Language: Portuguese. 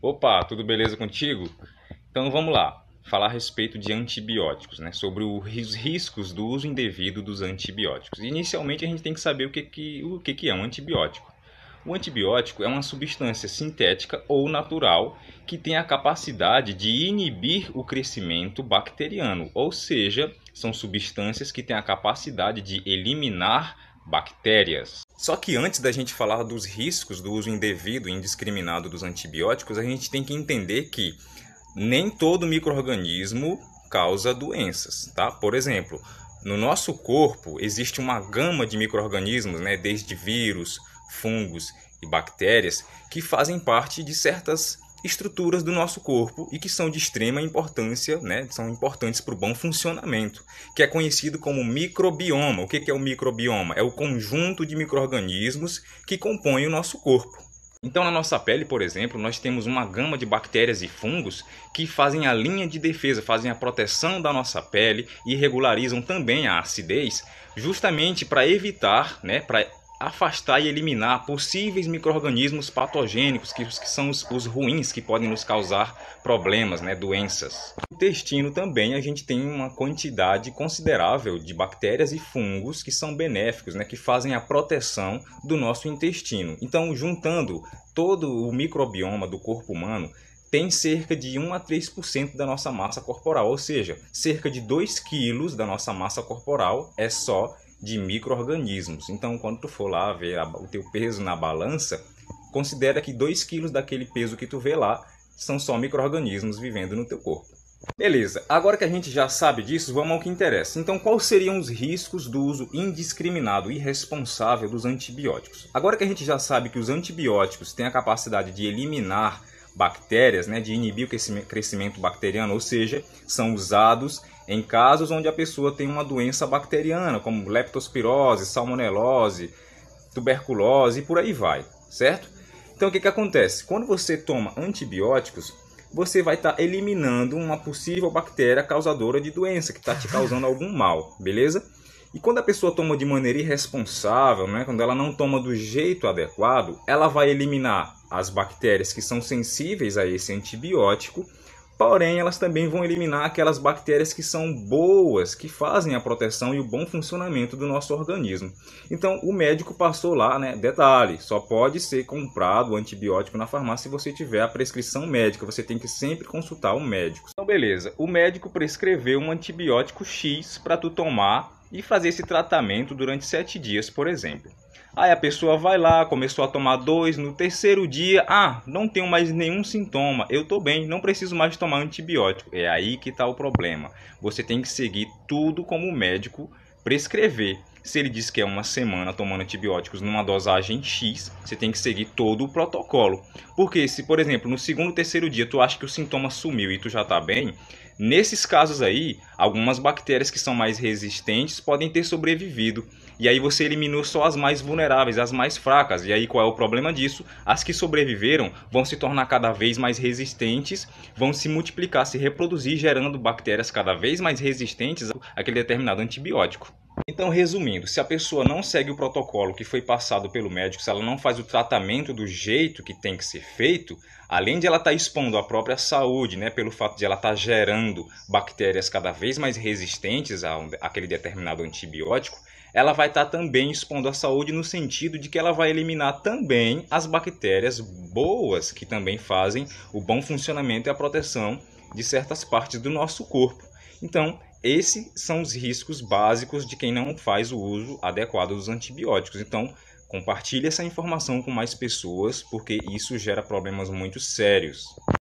Opa, tudo beleza contigo? Então vamos lá, falar a respeito de antibióticos, né? sobre os riscos do uso indevido dos antibióticos. Inicialmente a gente tem que saber o que, que, o que, que é um antibiótico. O antibiótico é uma substância sintética ou natural que tem a capacidade de inibir o crescimento bacteriano, ou seja, são substâncias que têm a capacidade de eliminar bactérias. Só que antes da gente falar dos riscos do uso indevido e indiscriminado dos antibióticos, a gente tem que entender que nem todo microorganismo causa doenças, tá? Por exemplo, no nosso corpo existe uma gama de microorganismos, né, desde vírus, fungos e bactérias, que fazem parte de certas estruturas do nosso corpo e que são de extrema importância, né? São importantes para o bom funcionamento, que é conhecido como microbioma. O que é o microbioma? É o conjunto de microorganismos que compõem o nosso corpo. Então, na nossa pele, por exemplo, nós temos uma gama de bactérias e fungos que fazem a linha de defesa, fazem a proteção da nossa pele e regularizam também a acidez, justamente para evitar, né, para afastar e eliminar possíveis micro-organismos patogênicos, que, que são os, os, ruins que podem nos causar problemas, né, doenças. No intestino também a gente tem uma quantidade considerável de bactérias e fungos que são benéficos, né, que fazem a proteção do nosso intestino. Então, juntando todo o microbioma do corpo humano, tem cerca de 1 a 3% da nossa massa corporal, ou seja, cerca de 2 quilos da nossa massa corporal é só de micro-organismos. Então, quando tu for lá ver o teu peso na balança, considera que 2 quilos daquele peso que tu vê lá são só micro-organismos vivendo no teu corpo. Beleza, agora que a gente já sabe disso, vamos ao que interessa. Então, quais seriam os riscos do uso indiscriminado e irresponsável dos antibióticos? Agora que a gente já sabe que os antibióticos têm a capacidade de eliminar bactérias, né, de inibir o crescimento bacteriano, ou seja, são usados em casos onde a pessoa tem uma doença bacteriana, como leptospirose, salmonelose, tuberculose e por aí vai, certo? Então o que, que acontece? Quando você toma antibióticos, você vai estar tá eliminando uma possível bactéria causadora de doença que está te causando algum mal, beleza? E quando a pessoa toma de maneira irresponsável, né, quando ela não toma do jeito adequado, ela vai eliminar as bactérias que são sensíveis a esse antibiótico, porém elas também vão eliminar aquelas bactérias que são boas, que fazem a proteção e o bom funcionamento do nosso organismo. Então o médico passou lá, né, detalhe, só pode ser comprado o antibiótico na farmácia se você tiver a prescrição médica, você tem que sempre consultar o médico. Então beleza, o médico prescreveu um antibiótico X para tu tomar e fazer esse tratamento durante sete dias, por exemplo. Aí a pessoa vai lá, começou a tomar dois, no terceiro dia, ah, não tenho mais nenhum sintoma, eu tô bem, não preciso mais tomar antibiótico. É aí que está o problema. Você tem que seguir tudo como o médico prescrever. Se ele diz que é uma semana tomando antibióticos numa dosagem X, você tem que seguir todo o protocolo. Porque se, por exemplo, no segundo, terceiro dia tu acha que o sintoma sumiu e tu já tá bem, Nesses casos aí, algumas bactérias que são mais resistentes podem ter sobrevivido. E aí você eliminou só as mais vulneráveis, as mais fracas. E aí qual é o problema disso? As que sobreviveram vão se tornar cada vez mais resistentes, vão se multiplicar, se reproduzir, gerando bactérias cada vez mais resistentes àquele determinado antibiótico. Então, resumindo, se a pessoa não segue o protocolo que foi passado pelo médico, se ela não faz o tratamento do jeito que tem que ser feito, além de ela estar tá expondo a própria saúde, né, pelo fato de ela estar tá gerando bactérias cada vez mais resistentes a um, aquele determinado antibiótico, ela vai estar tá também expondo a saúde no sentido de que ela vai eliminar também as bactérias boas que também fazem o bom funcionamento e a proteção de certas partes do nosso corpo. Então, esses são os riscos básicos de quem não faz o uso adequado dos antibióticos. Então, compartilhe essa informação com mais pessoas, porque isso gera problemas muito sérios.